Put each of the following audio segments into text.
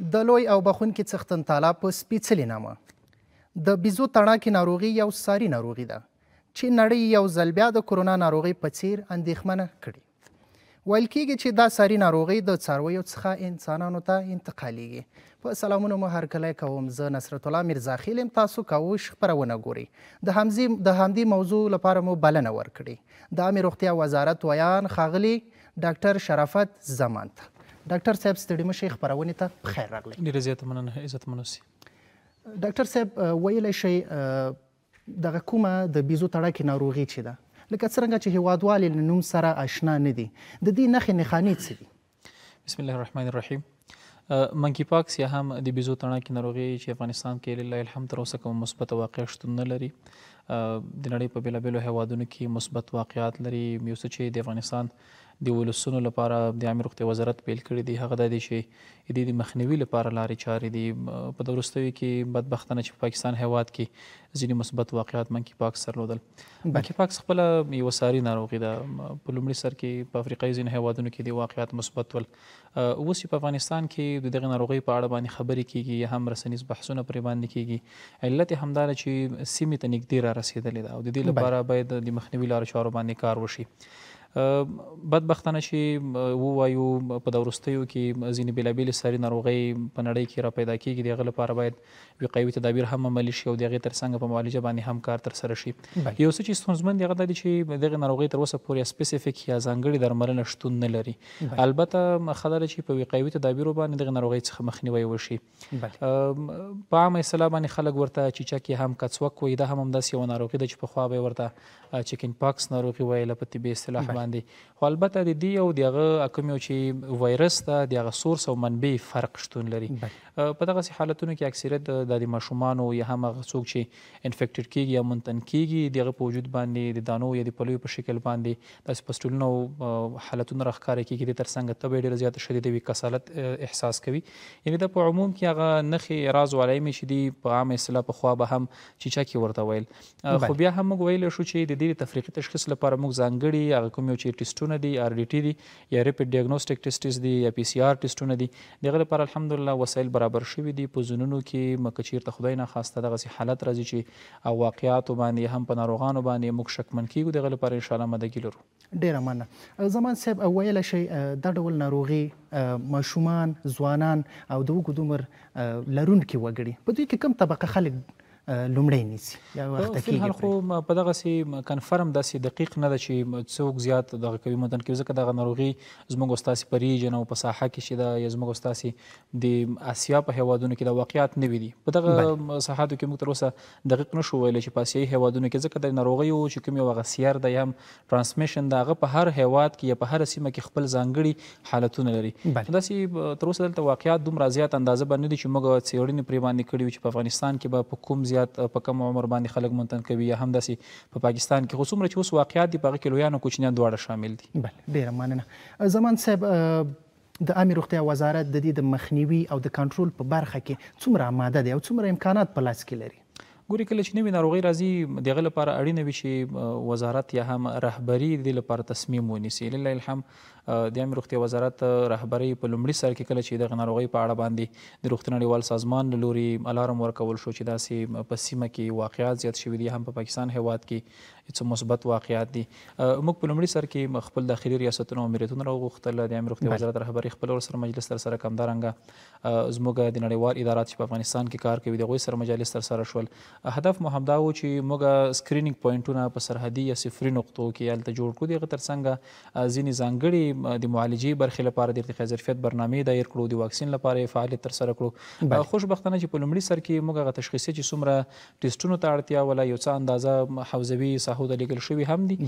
د لوی او بخونکي څښتن تعالی په سپېڅلي نامه د بیزو تڼاکې ناروغي یو ساري ناروغي ده چې نړۍ یو ځل بیا د کرونا ناروغي په څیر اندېښمنه کړي ویل کېږي چې دا ساري ناروغي د څارویو څخه انسانانو ته انتقالیږي په سلامونو مو هرکلی کوم زه نصرت الله میرزاخیل یم تاسو کوش خپرونه ګورئ د همزې د همدې موضوع لپاره مو بلنه ورکړې د عامې روغتیا وزارت ویان ښاغلي ډاکټر شرافت زمان ته ډاکټر صاحب ستړي مشي خبرونه ته بخیر راغلی ډیره زیاته مننه عزت منوسي ډاکټر صاحب ویلی شي دغه کومه د بیزو تړاکې ناروغي چې ده لکه څنګه چې هیوادوال له نوم سره آشنا نه دي د دې نښې نښانې څه دي بسم الله الرحمن الرحیم منکی پاکس یا هم د بیزو تڼاکې ناروغي چې افغانستان کې لله الحمد تر اوسه کوم مثبت واقع شتون نه لري د نړۍ په بیلابیلو هیوادونو کې مثبت واقعات لري یو څه چې د افغانستان د ولسونو لپاره د عامه روغتیا وزارت پیل کړی دی هغه د دې شي د دې مخنیوي لپاره لارې چارې دي په دروستوي کې بدبختانه چې پاکستان هیواد کې ځینې مثبت واقعیات منکی پاک سرلودل منکی پاک خپل یو ساري ناروغي ده په لومړي سر کې په افریقایي ځینې هیوادونو کې د واقعیات مثبت ول اوس په افغانستان کې دغه ناروغي په اړه باندې خبرې کیږي یا هم رسنیز بحثونه پرې باندې کیږي علت همدار چې سیمه ته نږدې را رسیدلې ده او د دې لپاره باید د مخنیوي لارو چارو باندې کار وشي بدبختانه چې ووایو په دورستیو کې ځینې بیلابیل ساري ناروغۍ په نړۍ کې را پیدا کیږي دغه لپاره باید وقایوي تدابیر هم عملي شي او دغه ترڅنګ په معالجه باندې هم کار تر سره شي یو څه چې ستونزمن دغه د چې دغه ناروغۍ تر اوسه پورې سپیسیفیک یا ځانګړي درملنه شتون نه لري البته خدای چې په وقایوي تدابیرو باندې دغه ناروغۍ څخه مخنیوي وشي په عامه اصطلاح باندې خلک ورته چې چکه هم کڅوک وي دا هم همداسې یو ناروغي ده چې په خوا به ورته چکن پاکس ناروغي وایي لپاره طبي اصطلاح باندې خو البته د دې او دغه کوم یو چې وایرس ته دغه سورس او منبع فرق شتون لري په دغه حالتونو کې اکثریت د ماشومان او یا هم څوک چې انفیکټډ کیږي یا منتن کیږي دغه په وجود باندې د دانو یا د پلوې په شکل باندې داسې پسټولونه او حالتونه راخکاره کیږي د ترڅنګ تبه ډیره زیاته شدید وي کسالت احساس کوي یعنی د په عموم کې هغه نخې راز علایمي شدي په عام اصطلاح په خوا به هم چې چا کې ورته ویل خو بیا هم موږ ویل شو چې د دې تفریقي تشخیص لپاره موږ ځانګړي هغه کوم کوم یو چې ټیسټونه دي آر ډي ټي دي یا ریپډ ډیاګنوستیک ټیسټز دي یا پی سي آر ټیسټونه دي دغه لپاره الحمدلله وسایل برابر شوي دي په زونونو کې مکه چیرته خدای نه خواسته دغسې حالت راځي چې او واقعیاتو باندې هم په ناروغانو باندې موږ شکمن کیږو دغه لپاره انشاءالله مدګي لرو ډېره مننه زمان صاحب ویلی شئ دا ډول ناروغي ماشومان ځوانان او د اوږد عمر لرونکي وګړي په دوی کې کوم طبقه خلک لومړی نیسي یا وخت کې حال خو په دغه سي کنفرم داسې دقیق نه ده چې څوک زیات دغه کوي متن کې ځکه دغه ناروغي زموږ استاد پری جنو په ساحه کې شیدا یا زموږ استاد د اسیا په هوادونو کې د واقعیت نه ویلي په دغه ساحاتو کې موږ تر اوسه دقیق نه شو ویل چې په اسیا هوادونو کې ځکه د ناروغي او چې کوم یو غسیر د یم ترانسمیشن دغه په هر هواد کې یا په هر سیمه کې خپل ځانګړي حالتونه لري داسې تر اوسه دلته واقعیت دومره زیات اندازه باندې چې موږ څېړنې پرې باندې کړې چې په افغانستان کې به په کوم زیات واقعیات په کم عمر باندې خلک منتن کوي یا هم داسې په پاکستان کې خو څومره چې اوس واقعیات دي په هغه کې لویان او کوچنیان دواړه شامل دي بله ډېره مننه زمان صاحب د عامې روغتیا وزارت د دې د مخنیوي او د کنټرول په برخه کې څومره آماده دی او څومره امکانات په لاس کې لري ګوري کله چې نوې ناروغي راځي دغه لپاره اړینه وي چې وزارت یا هم رهبری د لپاره تصمیم ونیسي لله الحمد د عامه روغتیا وزارت رهبری په لومړي سر کې کله چې د ناروغۍ په اړه باندې د روغتي نړیوال سازمان له لوري الارم ورکول شو چې داسې په سیمه کې واقعیات زیات شوي دي هم په پا پاکستان هیواد کې څه مثبت واقعیات دي موږ په لومړي سر کې خپل داخلي ریاستونو او امریتونو راغوښتل د عامه روغتیا وزارت رهبری خپل ورسره مجلس تر سره کمدارنګه زموږ د نړیوال ادارات چې په افغانستان کې کار کوي دغه سره مجلس تر سره شول هدف مو همدا و چې موږ سکرینینګ پوینټونه په سرحدي یا صفري نقطو کې الته جوړ کړو دغه تر څنګه ځینې ځانګړي د معالجي برخې لپاره د ارتقا ظرفیت برنامې دایر کړو د واکسین لپاره فعالیت تر سره کړو خوشبختانه چې په لومړي سر کې موږ غو تشخیصي چې څومره ټیسټونو ته اړتیا ولا یو څه اندازه حوزوي ساحو د لیګل شوی هم دي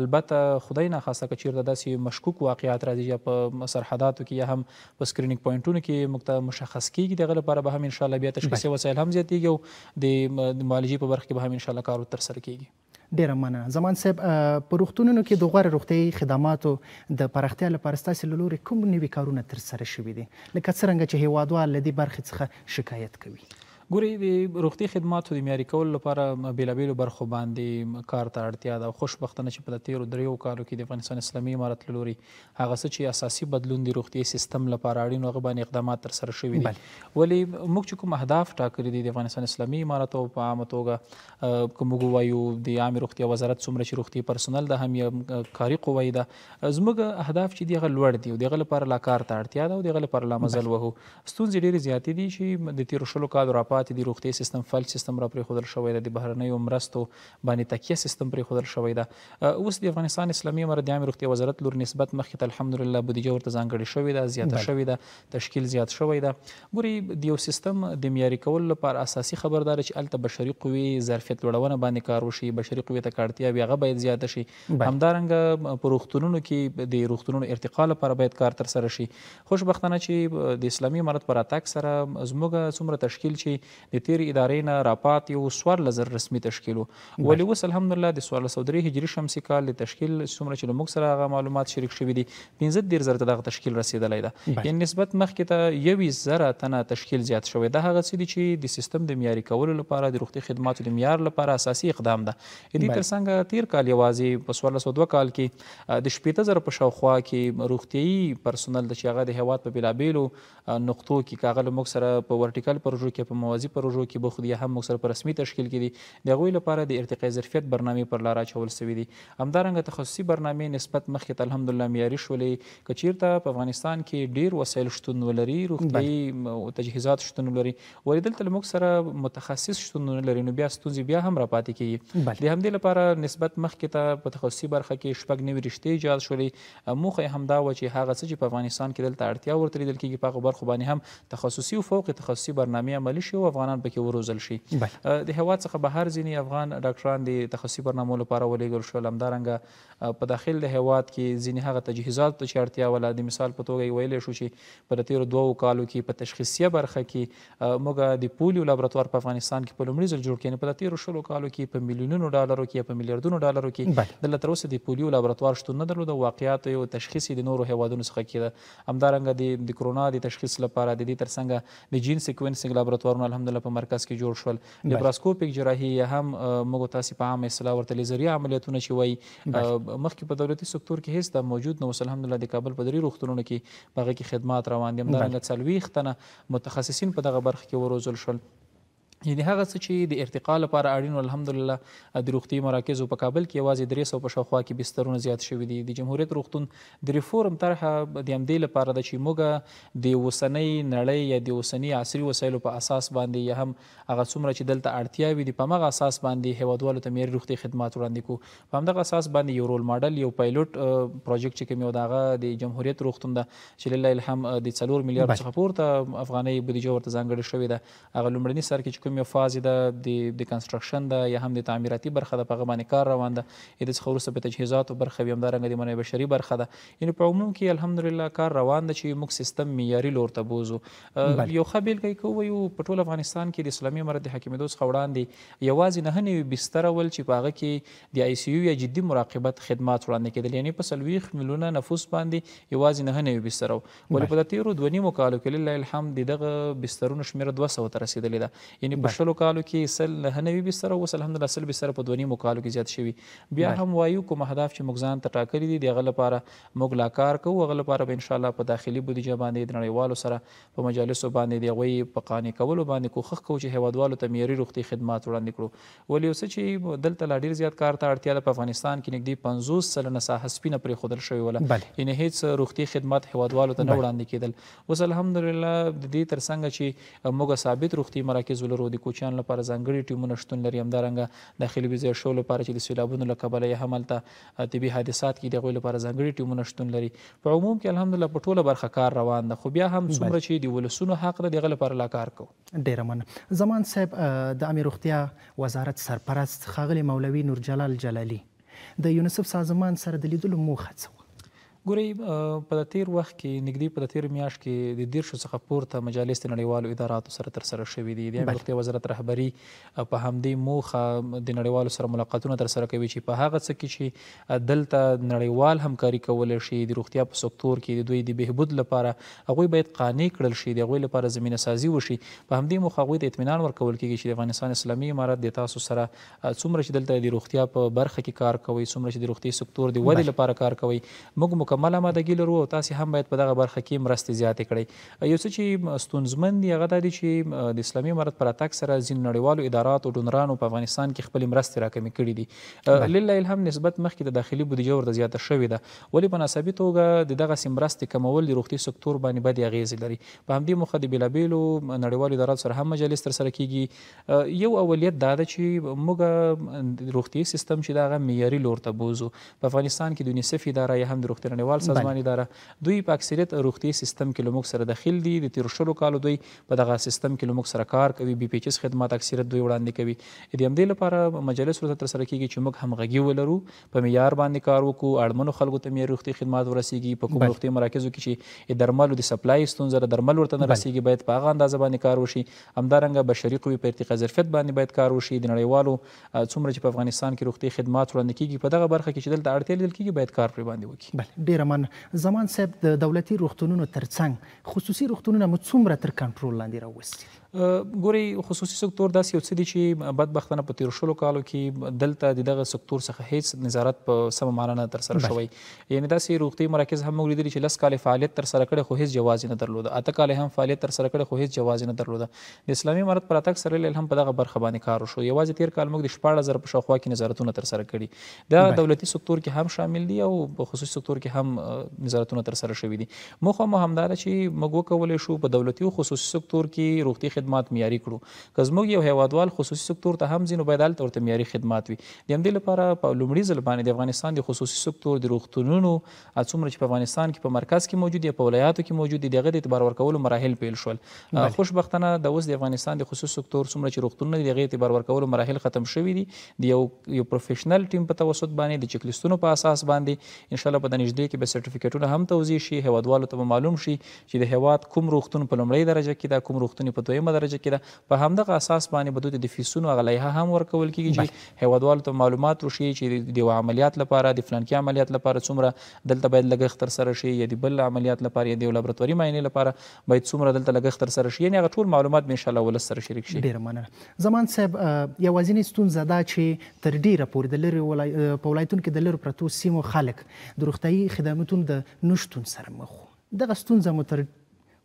البته خدای نه خاصه کچیر داسې مشکوک واقعیات راځي یا په سرحداتو کې یا هم په سکرینینګ پوینټونو کې مخته مشخص کیږي دغه لپاره به هم ان شاء الله بیا تشخیصي وسایل هم زیاتیږي او د معالجې په برخه کې به هم ان شاء الله کار تر سره کیږي ډیره مننه زمان صاحب په روغتونونو کې د غوړې روغتیايي خدماتو د پراختیا لپاره ستاسو لوري کوم نوي کارونه تر سره شوي دي لکه څنګه چې هیوادوال لدی برخې څخه شکایت کوي ګوري د روغتي خدماتو د معیاري کولو لپاره بیلابیلو برخو باندې کار ته اړتیا ده خوشبختانه چې په تیرو دریو کارو کې د افغانستان اسلامي امارت لوري هغه څه چې اساسي بدلون د روغتي سیستم لپاره اړین هغه باندې اقدامات تر سره شوي دي ولی موږ چې کوم اهداف ټاکلي دي د افغانستان اسلامي امارت او په عامه توګه کوم وایو د عام روغتي وزارت څومره چې روغتي پرسونل ده هم یې کاري قوی ده زموږ اهداف چې دی غل لوړ دی او دغه لپاره لا کار ته اړتیا ده او دغه لپاره لا مزل وهو ستونزې ډېرې زیاتې دي چې د تیرو شلو کالو راپاره پاتې دی روغتي سیستم فلج سیستم را پرېښودل شوی ده د بهرنیو مرستو باندې تکیه سیستم پرېښودل شوی ده اوس د افغانستان اسلامي امارت د عامې روغتیا وزارت لور نسبت مخکې ته الحمدلله بودیجه ورته ځانګړې شوې ده زیاته شوې ده تشکیل زیات شوی ده ګوري د یو سیستم د معیاري کولو لپاره اساسي خبردار چې الته بشري قوي ظرفیت لوړونه باندې کار وشي بشري قوې ته کارتیا بیا هغه باید زیاته شي همدارنګه په روغتونونو کې د روغتونونو ارتقا لپاره باید کار ترسره شي خوشبختانه چې د اسلامي امارت پر اتاک سره زموږ څومره تشکیل چې د تیر ادارې نه راپات یو څوارلس زره رسمي تشکیل ولی اوس الحمدلله د څوارلس سوه درې هجري شمسي کال د تشکیل څومره چې له موږ سره هغه معلومات شریک شوي دي پنځه دېرش زره ته دغه تشکیل رسېدلی ده یعنې نسبت مخکې ته یویس زره تنه تشکیل زیات شوی دا هغه څه دي چې د سیستم د معیاري کولو لپاره د روغتي خدماتو د معیار لپاره اساسي اقدام ده دې تر څنګه تیر کال یوازې په څوارلس سوه دوه کال کې د شپېته زره په شاوخوا کې روغتیایي پرسونل د چې هغه د هیواد په بیلابیلو نقطو کې کاغله موږ سره په ورټیکل پروژو کې په موازی سازي پروژو کې بوخت دي هم موږ سره په رسمي تشکیل کې دي د هغوی لپاره د ارتقای ظرفیت برنامې پر لاره اچول سوي دي همدارنګه تخصصي برنامې نسبت مخکې ته الحمدلله معیاري شولې که چیرته په افغانستان کې ډیر وسایل شتون ولري روغتیایي تجهیزات شتون لري ولې دلته موږ سره متخصص شتون نه لري نو بیا ستونزې بیا هم را پاتې کیږي د همدې لپاره نسبت مخکې ته په تخصصي برخه کې شپږ نوي رشتې ایجاد شولې موخه همدا و چې هغه څه چې په افغانستان کې دلته اړتیا ورته لیدل کېږي په هغو برخو باندې هم تخصصي او فوق تخصصي برنامې عملي شي او افغانان پکې وروزل شي د هیواد څخه بهر ځینې افغان ډاکټران د تخصصي برنامو لپاره ولېږل شول همدارنګه په داخل د هیواد کې ځینې هغه تجهیزات ته چې اړتیا وله د مثال په توګه یې ویلی شو چې په د تېرو دوو کالو کې په تشخیصیه برخه کې موږ د پولیو لابراتوار په افغانستان کې په لومړي ځل جوړ کړ یعنې په د تېرو شلو کالو کې په میلیونونو ډالرو کې یا په میلیاردونو ډالرو کې دلته تر اوسه د پولیو لابراتوار شتون نه درلود واقعیات یو تشخیص د نورو هیوادونو څخه کېده همدارنګه د کرونا د تشخیص لپاره د دې ترڅنګ د جین سیکوینسینګ لابراتوارونه الحمدلله په مرکز کې جوړ شول لیبراسکوپیک جراحي هم موږ تاسو په عام اصطلاح ورته لیزري عملیاتونه چې وایي مخکې په دولتي سکتور کې هیڅ د موجود نو الحمدلله د کابل په دري روغتونونو کې په کې خدمات روان دي همدارنګه څلويخت نه متخصصین په دغه برخه کې وروزل شول یعنی هغه څه چې د ارتقا لپاره اړین او الحمدلله د روغتي مراکزو په کابل کې یوازې درې سو په شاوخوا کې بسترونه زیات شوي دي د جمهوریت روغتون د ریفورم طرحه د همدې لپاره ده چې موږ د اوسنۍ نړۍ یا د اوسنۍ عصري وسایلو په اساس باندې یا هم هغه څومره چې دلته اړتیاوې دي په هغه اساس باندې هیوادوالو ته معیاري روغتي خدمات وړاندې کړو په همدغه اساس باندې یو رول ماډل یو پایلوټ پروژیکټ چې کوم یو دغه د جمهوریت روغتون ده چې لله الحم د څلور میلیارډ څخه پورته افغانۍ بودیجه ورته ځانګړې شوې ده هغه لومړني سر کې چې کومې فازې ده د د کنسټرکشن ده یا هم د تعمیراتي برخه ده په هغه باندې کار روان ده د څخه وروسته په تجهیزاتو برخه وي همدارنګه د منابع بشري برخه ده یعنې په عموم کې الحمدلله کار روان ده چې موږ سیستم معیاري لور ته بوزو یو ښه بېلګه که ووایو په ټول افغانستان کې د اسلامي امارت د حاکمېدو څخه وړاندې یوازې نه نوي بستره ول چې په هغه کې د آی سی یو یا جدي مراقبت خدمات وړاندې کېدل یعنې په څلوېښت میلیونه نفوس باندې یوازې نه نوي بستره ولې په تیرو دوه نیمو کالو کې لله الحمد دغه بسترونو شمېره دوه سوه ته رسېدلې ده یعنې په شلو کالو کې سل نه نوي بستره اوس الحمدلله سل بستره په دوه نیمو کالو کې زیات شوي بیا هم وایو کوم اهداف چې موږ ځان ته ټاکلي دي د هغه لپاره موږ لا کار کوو هغه لپاره به انشاءالله په داخلي بودیجه باندې د نړیوالو سره په مجالسو باندې د هغوی په قانع کولو باندې کوښښ کوو چې هیوادوالو ته معیاري روغتي خدمات وړاندې کړو ولې اوس چې دلته لا ډېر زیات کار ته اړتیا ده په افغانستان کې نږدې پنځوس سلنه ساحه سپینه پرېښودل شوې وله یعنې هیڅ روغتي خدمات هیوادوالو ته نه وړاندې کېدل اوس الحمدلله د دې تر څنګه چې موږ ثابت روغتي مراکز ولرو او د کوچیانو لپاره ځانګړي ټیمونه شتون لري همدارنګه داخلي ویزې شو لپاره چې د سیلابونو له کبله یې هملته طبي حادثات کې د غوي لپاره ځانګړي ټیمونه شتون لري په عموم کې الحمدلله په ټوله برخه کار روان ده خو بیا هم څومره چې د ولسونو حق ده دغه لپاره لا کار کوو ډیره مننه زمان صاحب د امیر روغتیا وزارت سرپرست خاغلی مولوي نور جلال جلالی د یونیسف سازمان سره د لیدلو موخه څه ګورې په تیر وخت کې نګدي په تیر میاشت کې د دیرشو څخه پورته مجالس نړیوالو اداراتو سره تر سره شوې دي د امریکا وزارت رهبری په همدې موخه د نړیوالو سره ملاقاتونه تر سره کوي چې په هغه څه کې چې دلته نړیوال همکاري کول شي د روغتیا په سکتور کې د دوی د بهبود لپاره هغه باید قانع کړل شي د هغه لپاره زمينه سازي وشي په همدې موخه هغه د اطمینان ورکول کېږي چې د افغانستان اسلامي امارات د تاسو سره څومره چې دلته د روغتیا په برخه کې کار کوي څومره چې د روغتي سکتور د ودې لپاره کار کوي موږ مکمل آمادګي لرو او تاسو هم باید په دغه برخه کې مرستې زیاتې کړئ یو څه چې ستونزمن دی هغه دا دی چې د اسلامي امارت پر اتاک سره ځین نړیوالو ادارات او ډونرانو په افغانستان کې خپل مرستې راکمې کړې دي لله الحمد نسبت مخکې د داخلي بودیجه ورته زیاته شوې ده ولې په نسبي توګه د دغه مرستې کمول د روغتي سکتور باندې بد اغیزې لري په همدې موخه د بیلابیلو نړیوالو ادارات سره هم مجلس تر سره کیږي یو اولیت دا ده چې موږ روغتي سیستم چې دغه معیاري لور ته بوزو په افغانستان کې د یونیسف اداره یا هم د روغتي نړیوال سازمان اداره دوی په اکثریت روغتي سیستم کې لموږ سره دخیل دي د تیر شلو کالو دوی په دغه سیستم کې لموږ سره کار کوي بي پی ایچ خدمات اکثریت دوی وړاندې کوي د همدې لپاره مجلس ورته تر سره کیږي چې موږ همغږي ولرو په معیار باندې کار وکړو اړمنو خلکو ته معیاري روغتي خدمات ورسیږي په کوم روغتي مراکزو کې چې درملو د سپلای ستونزه درمل ورته نه رسیږي باید په هغه اندازه باندې کار وشي همدارنګه بشري قوې په ارتقا ظرفیت باندې باید کار وشي د نړیوالو څومره چې په افغانستان کې روغتي خدمات وړاندې کیږي په دغه برخه کې چې دلته اړتیا لیدل کیږي باید کار پرې باندې وکړي ډیره من زمان صاحب د دولتي روغتونونو ترڅنګ خصوصي روغتونونه مو څومره تر کنټرول لاندې راوستي ګوري خصوصي سکتور داسې یو څه دي چې بدبختانه په تیر شلو کالو کې دلته د دغه سکتور څخه هیڅ نظارت په سم معنا نه تر سره شوی یعنی داسې روغتي مراکز هم موږ لیدل چې لس کال فعالیت تر سره کړي خو هیڅ جواز نه درلود اته کال هم فعالیت تر سره کړي خو هیڅ جواز نه درلود د اسلامي امارت پر اتک سره هم په دغه برخه باندې کار وشو یوازې تیر کال موږ د 14000 په شاوخوا کې نظارتونه تر سره کړي دا دولتي سکتور کې هم شامل دي او په خصوصي سکتور کې هم نظارتونه تر سره شوي دي مخه مو همدار چې موږ کولای شو په دولتي او خصوصي سکتور کې روغتي خدمات معیاري کړو که زموږ یو هیوادوال خصوصي سکتور ته هم ځي نو باید هلته ورته معیاري خدمات وي د همدې لپاره په لومړي ځل باندې د افغانستان د خصوصي سکتور د روغتونونو څومره چې په افغانستان کې په مرکز کې موجود یا په ولایاتو کې موجود دي د هغه د اعتبار ورکولو مراحل پیل شول خوشبختانه د اوس د افغانستان د خصوصي سکتور څومره چې روغتونونه دي د هغه اعتبار ورکولو مراحل ختم شوي دي د یو یو پروفیشنل ټیم په توسط باندې د چک لیستونو په اساس باندې ان شاء الله په دنيږدې کې به سرټیفیکټونه هم توزیع شي هیوادوالو ته معلوم شي چې د هیواد کوم روغتون په لومړۍ درجه کې دا کوم روغتون په دویمه دویمه درجه کې ده په همدغه اساس باندې به دوی د فیسونو هغه لایحه هم ورکول کیږي چې هیوادوالو ته معلومات وشي چې د عملیات لپاره د فلانکي عملیات لپاره څومره دلته باید لګښت ترسره شي یا د بل عملیات لپاره یا د یو لابراتواري معاینې لپاره باید څومره دلته لګښت ترسره شي یعنې هغه ټول معلومات به انشاءالله ولس سره شریک شي ډېره مننه زمان صاحب یوازینۍ ستونزه دا چې تر ډېره پورې د لرې په ولایتونو کې د لرو پرتو سیمو خلک د روغتیایي خدماتو د نشتون سره مخ دغه ستونزه مو تر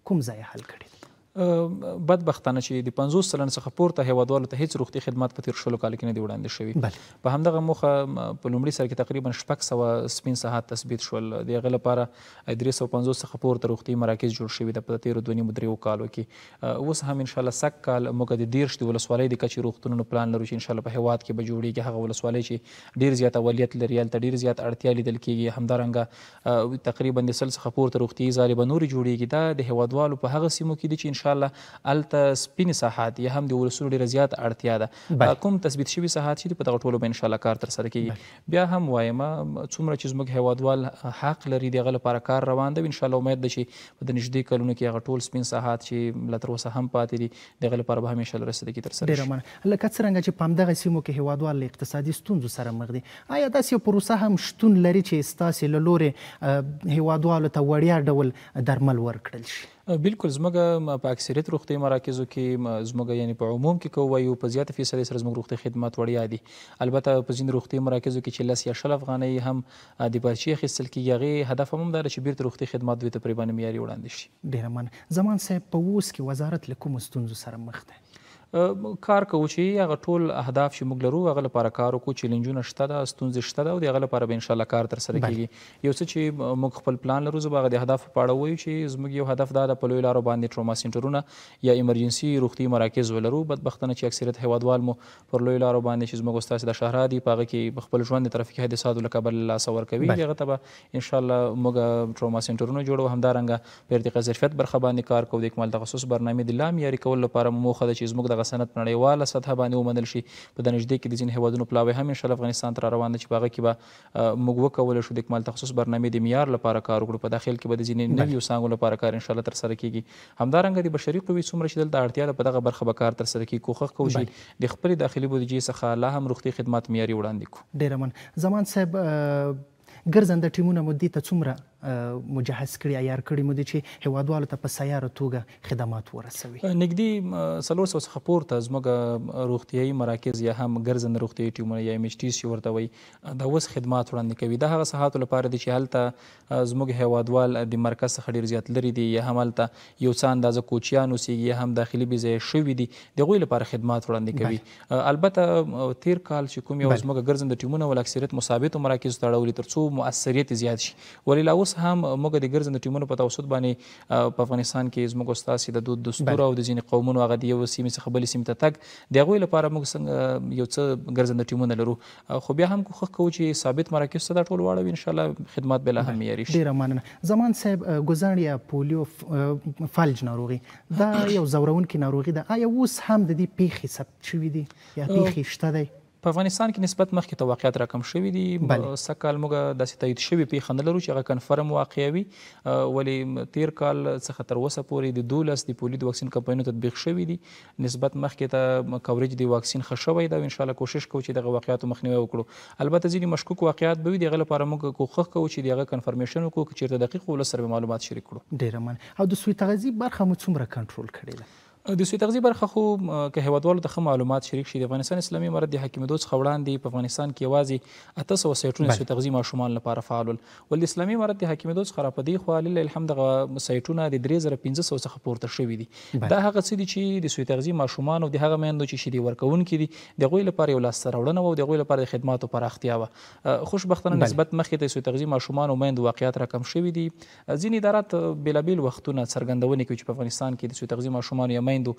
کوم ځای حل کړې بدبختانه چې د 50 سلن څخه پورته هیوادوالو ته هیڅ روغتي خدمات په تیر شلو کال کې نه دی وړاندې شوی په همدغه موخه په لومړي سر کې تقریبا شپږ سوه سپین ساحات تثبیت شول د هغې لپاره درې سوه پنځوس څخه پورته روغتي مراکز جوړ شوي د په تیرو دوه نیمو دریو کالو کې اوس هم انشاءالله سږ کال موږ د دېرش د ولسوالۍ د کچې روغتونونو پلان لرو چې انشاءالله په هیواد کې به جوړېږي هغه ولسوالۍ چې ډېر زیات اولیت لري هلته ډېر زیات اړتیا لیدل کېږي همدارنګه تقریبا د سل څخه پورته روغتي ځالې به نورې جوړېږي دا د هیوادوالو په هغه سیمو کې دي چې ان الله الته سپین ساحات یا هم د ولسونو ډیره زیات اړتیا ده کوم تثبیت شوی ساحات چې په دغه ټولو به ان شاء الله کار تر سره کیږي بیا هم وایم څومره چې زموږ هیوادوال حق لري دغه لپاره کار روان دی ان شاء الله امید ده چې په د نږدې کلونو کې هغه ټول سپین ساحات چې لتر اوسه هم پاتې دي دغه لپاره به همیشه لرسته کی تر سره ډیره مننه لکه څنګه چې پام دغه سیمو کې هیوادوال اقتصادي ستونزو سره مخ دي آیا داسې پروسه هم شتون لري چې ستاسې له لورې هیوادوالو ته وړیا ډول درمل ورکړل شي بالکل زموږ په اکثریت روغتي مراکزو کې زموږ یعنی په عموم کې کو وایو په زیات فیصد سره زموږ روغتي خدمات وړیا دي البته په ځین روغتي مراکزو کې چې لس یا شل افغاني هم د پرچی اخیستل کې یغي هدف هم دا چې بیرته روغتي خدمات دوی تقریبا معیاري وړاندې شي ډیر مننه زمان صاحب په اوس کې وزارت له کوم ستونزو سره مخ دی کار کوو چې هغه ټول اهداف چې موږ لرو هغه لپاره کار وکړو چیلنجونه شته ده ستونزې شته ده او د هغه لپاره به انشاءالله کار ترسره کیږي یو څه چې موږ خپل پلان لرو زه به هغه د اهدافو په اړه ووایو چې زموږ یو هدف دا ده په لویو لارو باندې ټروما سینټرونه یا ایمرجنسي روغتي مراکز ولرو بدبختانه چې اکثریت هیوادوال مو پر لویو لارو باندې چې زموږ استاد د شهرا دي په هغه کې خپل ژوند د ترافیکي حادثاتو له کبله لاس ورکوي هغه ته به انشاءالله موږ ټروما سینټرونه جوړو همدارنګه په ارتقا ظرفیت برخه باندې کار کوو د اکمال تخصص برنامې د لا معیاري کولو لپاره موخه ده چې زموږ دغه دغه سند په نړیواله سطحه باندې ومنل شي په د نږدې کې د ځینو هیوادونو پلاوی هم انشاءالله افغانستان ته را روان ده چې په هغه کې به موږ وکولی شو د اکمال تخصص برنامې د معیار لپاره کار وکړو په داخل کې به د ځینې نویو څانګو لپاره کار انشاءالله ترسره کیږي همدارنګه د بشري قوې څومره چې دلته اړتیا ده په دغه برخه به کار ترسره کیږي کوښښ کوو چې د خپلې داخلي بودیجې څخه لا هم روغتي خدمات معیاري وړاندې کړو ډېره مننه زمان صاحب ګرځنده ټیمونه مو دې ته څومره مجهز کړي عیار کړي مو دي چې هوادوالو ته په سیاره توګه خدمات ورسوي نږدې څلور سو څخه پورته زموږ روغتیايي مراکز یا هم ګرځند روغتیايي ټیمونه یا ایم ایچ ټي سی ورته وي دا اوس خدمات وړاندې کوي دا هغه ساحات لپاره دي چې هلته زموږ هوادوال د مرکز څخه ډیر زیات لري دي یا هم هلته یو څه اندازه کوچیان اوسېږي یا هم داخلي بيځای شوي دي د غوي لپاره خدمات وړاندې کوي البته تیر کال چې کوم یو زموږ ګرځند ټیمونه ول اکثریت مثابت مراکز تړولې ترڅو مؤثریت زیات شي ولې لا اوس اوس هم موږ د ګرځند ټیمونو په توسط باندې په افغانستان کې زموږ استاد د دود دستور او د ځین قومونو هغه دی وسیمه څخه بل سیمه ته تک د غوی لپاره موږ څنګه یو څه ګرځند ټیمونه لرو خو بیا هم کوخ کو چې ثابت مراکز ته ټول واړو ان شاء الله خدمات بل هم یاري شي ډیر مننه زمان صاحب ګزړیا پولیو فالج ناروغي دا یو زورون کې ناروغي ده آیا اوس هم د دې پیخي ثبت شوې دي یا پیخي شته دی په افغانستان کې نسبت مخکې ته واقعیت راکم شوي دي سکهال موږ داسې تایید شوي پیښه نه لرو چې هغه کنفرم واقعي وي ولی تیر کال څخه تر اوسه پورې د دولس د پولید واکسین کمپاینونو تطبیق شوي دي نسبت مخکې ته کوریج د واکسین ښه شوی دی ان شاء الله کوشش کوو چې دغه واقعیت مخنیوي وکړو البته ځینې مشکوک واقعیت به وي دغه لپاره موږ کوښښ کوو چې دغه کنفرمیشن وکړو چې چیرته دقیق ولر سره معلومات شریک کړو ډیر مننه او د سوی تغذی برخه مو څومره کنټرول کړی ده د سوی تغذیه برخه خو که هیوادوالو ته خه معلومات شریک شي د افغانستان اسلامي امارت د حاکمیدو څخه وړاندې په افغانستان کې یوازې اته سوه سایټونه سوی تغذیه ماشومان لپاره فعال ول ول د اسلامي امارت د حاکمیدو څخه را په دې خوا لله الحمد دغه سایټونه د درې زره پنځه سوه څخه پورته شوي دي دا هغه څه دي چې د سوی تغذیه ماشومان او د هغه میندو چې شیدي ورکوونکي دي د هغوی لپاره یو لاسته راوړنه او د هغوی لپاره د خدماتو پراختیا وه خوشبختانه نسبت مخکې د سوی تغذیه ماشومان او میندو واقعیت راکم شوي دي ځینې ادارات بېلابېل وختونه څرګندونې کوي چې په افغانستان کې د سوی تغذیه ماشومان یا میندو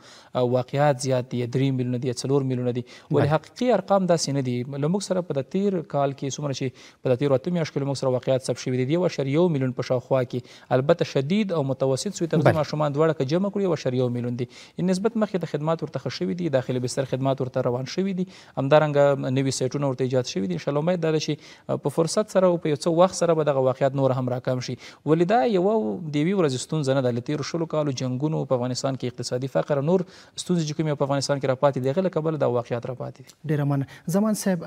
واقعیات زیات دي درې میلیونه دي څلور میلیونه دي ولې حقیقي ارقام داسې نه دي له موږ سره په د تیر کال کې څومره چې په د تیرو اتو میاشتو کې موږ سره واقعیات ثبت شوي دي یو اشر یو میلیون په شاوخوا کې البته شدید او متوسط سوی تغذیه ماشومان دواړه که جمع کړي یو اشر یو میلیون دي ان نسبت مخکې د خدمات ورته ښه شوي دي داخلي بستر خدمات ورته روان شوي دي همدارنګه نوي سیټونه ورته ایجاد شوي دي ان شاء الله امید دا شي په فرصت سره او په یو څه وخت سره به دغه واقعیات نور هم راکم شي ولې دا یو دیوی ورځ ستونزه نه ده لتیر شلو کالو جنگونو په افغانستان کې اقتصادي فقر فقر نور ستونزې چې کومې په افغانستان کې راپاتې دي هغه له کبله دا واقعیات راپاتې دي ډېره مننه زمان صاحب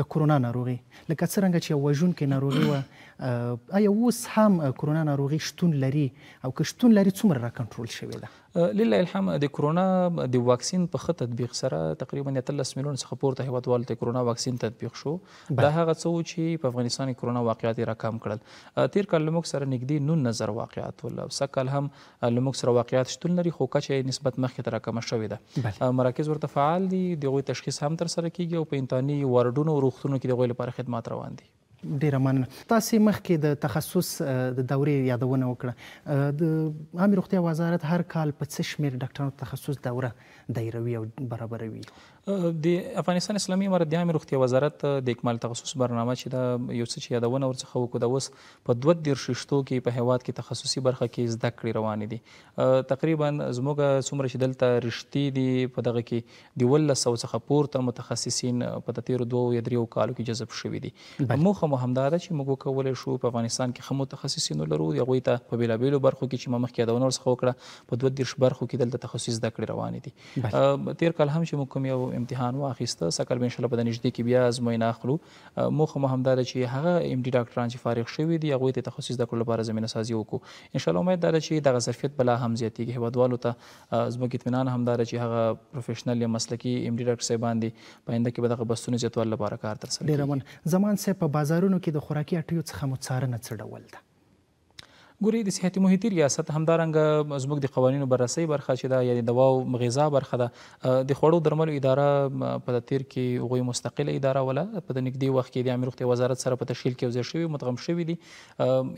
د کرونا ناروغي لکه څرنګه چې وژونکې ناروغي وه آیا اوس هم کرونا ناروغي شتون لري او که شتون لري څومره را کنټرول شوې ده لله الحمد د کرونا د واکسین په خط تطبیق سره تقریبا 13 میلیون څخه پورته هیوادوال ته کرونا واکسین تطبیق شو دا هغه څه چې په افغانستان کې کرونا واقعیت راکم کړل تیر کال موږ سره نږدې نون نظر واقعیت ول او سکل هم موږ سره واقعیت شتون لري خو کچې نسبت مخکې تر راکم شوې ده مراکز ورته فعال دي دغه تشخیص هم تر سره کیږي او په انتاني وارډونو او روغتونونو کې دغه لپاره خدمات روان دي ډیره مننه تاسو مخکې د تخصص د دورې یادونه وکړه د عامه روغتیا وزارت هر کال په څه شمیر ډاکټرانو تخصص دوره دایروي او برابروي د افغانستان اسلامي امارات د عامه روغتیا وزارت د اکمال تخصص برنامه چې دا یو څه چې یادونه ورڅخه وکړو د اوس په دوه دیر ششتو کې په هیواد کې تخصصي برخه کې زده کړې روانې دي تقریبا زموږ څومره چې دلته رښتې دي په دغه کې د ولس سو څخه پورته متخصصین په تیرو دوه یا دریو کالو کې جذب شوي دي موخه مو همدا ده چې موږ کولی شو په افغانستان کې ښه متخصصین لرو هغوی ته په بېلابېلو برخو کې چې ما مخکې یادونه ورڅخه وکړه په دوه دېرش برخو کې دلته تخصصي زده کړې روانې دي تیر کال هم چې موږ کوم یو امتحان واخیسته سکل به ان شاء الله په نږدې کې بیا ازموینه اخلو مخ مو همدار چې هغه ام ډي ډاکټران چې فارغ شوي دي هغه ته تخصص د کول لپاره زمينه سازي وکړو ان شاء الله امید دار چې دغه ظرفیت بلا هم زیاتیږي هوادوالو ته زموږ اطمینان همدار چې هغه پروفیشنل یا مسلکی ام ډي ډاکټر سیبان دي پاینده کې به دغه بسونه زیاتول لپاره کار ترسره کوي ډیرمن زمان سه په بازارونو کې د خوراکي اټیو څخه مو څارنه څه ډول ده ګوري د صحت محیطي ریاست همدارنګ زموږ د قوانینو بررسۍ برخه چې دا یا د دواو غذا برخه ده د خوړو درملو اداره په تیر کې غوي مستقله اداره ولا په نږدې وخت کې د عامه روغتیا وزارت سره په تشکیل کې وزیر شوی مدغم شوی دی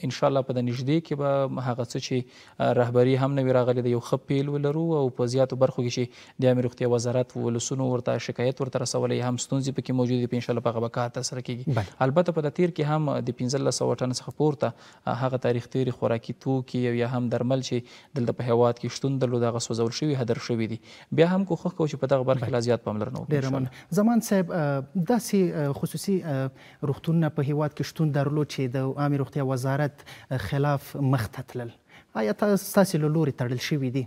ان شاء الله په نږدې کې به هغه څه چې رهبری هم نوی راغلی دی یو خپیل ولرو او په زیاتو برخو کې چې د عامه روغتیا وزارت ولسونو ورته شکایت ورته رسولې هم ستونزې پکې موجود دي په ان شاء الله په غوښته سره کېږي البته په تیر کې هم د 1500 ټن څخه پورته هغه تاریخ تیری خورا خوراکي توکي یا هم درمل چې دلته په هیواد کې شتون درلود هغه سوزول شوي هدر شوي دي بیا هم کوښښ کوو چې په دغه برخه لا زیات پاملرنه وکړو ډېر مننه زمان صاحب داسې خصوصي روغتونونه په هیواد کې شتون درلود چې د عامې روغتیا وزارت خلاف مخ ته تلل آیا تاسو له لوري تړل شوي دي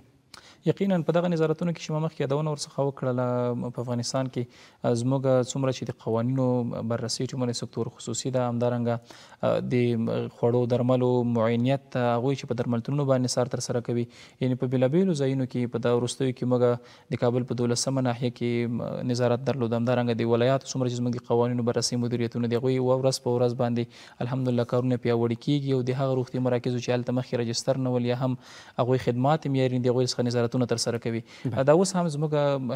یقینا په دغه نظارتونو کې چې ما مخکې یادونه ورڅخه وکړله په افغانستان کې زموږ څومره چې د قوانینو بررسي چې مونږ سکتور خصوصي ده همدارنګه د خوړو درملو معینیت هغوی چې په درملتونونو باندې سار ترسره کوي یعنې په بېلابېلو ځایونو کې په دغه وروستیو کې موږ د کابل په دولسمه ناحیه کې نظارت درلود همدارنګه د ولایاتو څومره چې زموږ د قوانینو بررسي مدیریتونه د هغوی ورځ په ورځ باندې الحمدلله کارونه پیاوړي کېږي او د هغه روغتي مراکزو چې هلته مخکې رجستر نه ول یا هم هغوی خدمات معیاري دي هغوی څخه نظارتونه فعالیتونه تر سره کوي دا اوس هم زموږ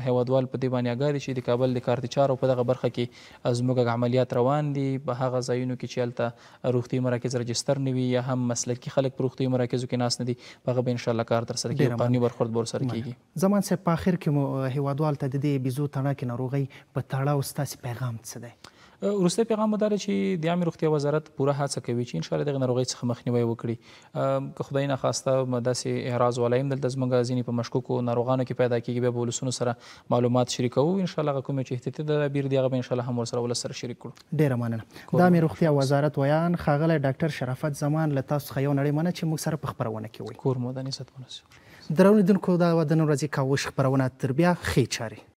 هوادوال په دې باندې آګاه دي چې د کابل د کارت چارو په دغه برخه کې زموږ عملیات روان دي په هغه ځایونو کې چې هلته روغتي مراکز رجستر نه وي یا هم مسلکي خلک په روغتي مراکزو کې ناست نه دي په هغه به انشاءالله کار تر سره کیږي قانوني برخورد به ورسره کیږي زمان صاحب په آخر کې مو هیوادوال ته د دې بیزو تڼاکې ناروغۍ په تړاو ستاسې پیغام څه دی روسته پیغام مدار چې د عامه روغتیا وزارت پوره هڅه کوي چې ان شاء الله د ناروغۍ څخه مخنیوي وکړي که خدای نه خواسته داسې احراز ولایم دلته زموږ ځینې په مشکوکو ناروغانو کې پیدا کیږي بیا به ولسونو سره معلومات شریکو ان شاء الله کوم چې احتیاطي تدابیر دي هغه به ان شاء الله هم ورسره ولس سره شریک کړو ډیره مننه د عامه روغتیا وزارت ویان خاغلی ډاکټر شرافت زمان له تاسو څخه یو نړۍ مننه چې موږ سره په خبرونه کې وي کور مو د نسبت مناسب درونیدونکو دا ودن ورځي کاوش خبرونه تر بیا خې چاره